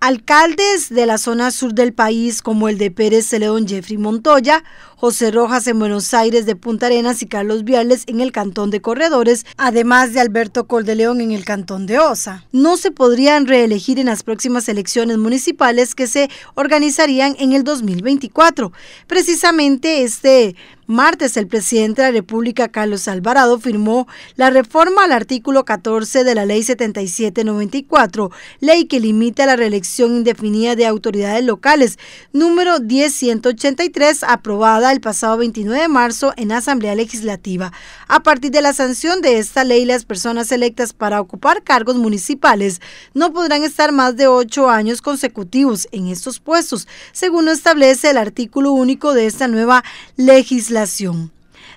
Alcaldes de la zona sur del país, como el de Pérez Celedón, Jeffrey Montoya, José Rojas en Buenos Aires de Punta Arenas y Carlos Viales en el Cantón de Corredores, además de Alberto Cordeleón en el Cantón de Osa, no se podrían reelegir en las próximas elecciones municipales que se organizarían en el 2024. Precisamente este martes el presidente de la República, Carlos Alvarado, firmó la reforma al artículo 14 de la Ley 7794, ley que limita la reelección indefinida de autoridades locales, número 10183, aprobada el pasado 29 de marzo en Asamblea Legislativa. A partir de la sanción de esta ley, las personas electas para ocupar cargos municipales no podrán estar más de ocho años consecutivos en estos puestos, según establece el artículo único de esta nueva legislación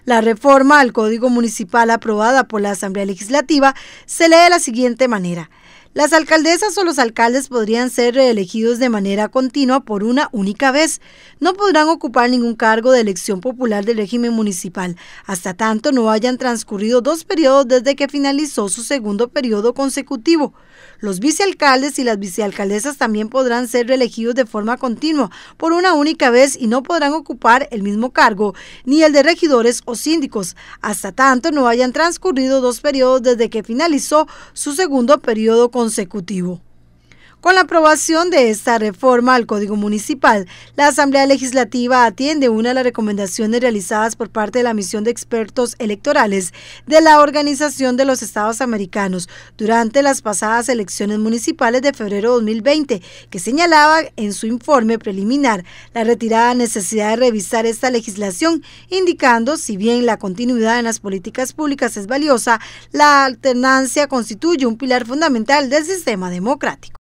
la reforma al Código Municipal aprobada por la Asamblea Legislativa se lee de la siguiente manera. Las alcaldesas o los alcaldes podrían ser reelegidos de manera continua por una única vez. No podrán ocupar ningún cargo de elección popular del régimen municipal, hasta tanto no hayan transcurrido dos periodos desde que finalizó su segundo periodo consecutivo. Los vicealcaldes y las vicealcaldesas también podrán ser reelegidos de forma continua por una única vez y no podrán ocupar el mismo cargo, ni el de regidores o síndicos, hasta tanto no hayan transcurrido dos periodos desde que finalizó su segundo periodo consecutivo consecutivo. Con la aprobación de esta reforma al Código Municipal, la Asamblea Legislativa atiende una de las recomendaciones realizadas por parte de la misión de expertos electorales de la Organización de los Estados Americanos durante las pasadas elecciones municipales de febrero de 2020, que señalaba en su informe preliminar la retirada necesidad de revisar esta legislación, indicando, si bien la continuidad en las políticas públicas es valiosa, la alternancia constituye un pilar fundamental del sistema democrático.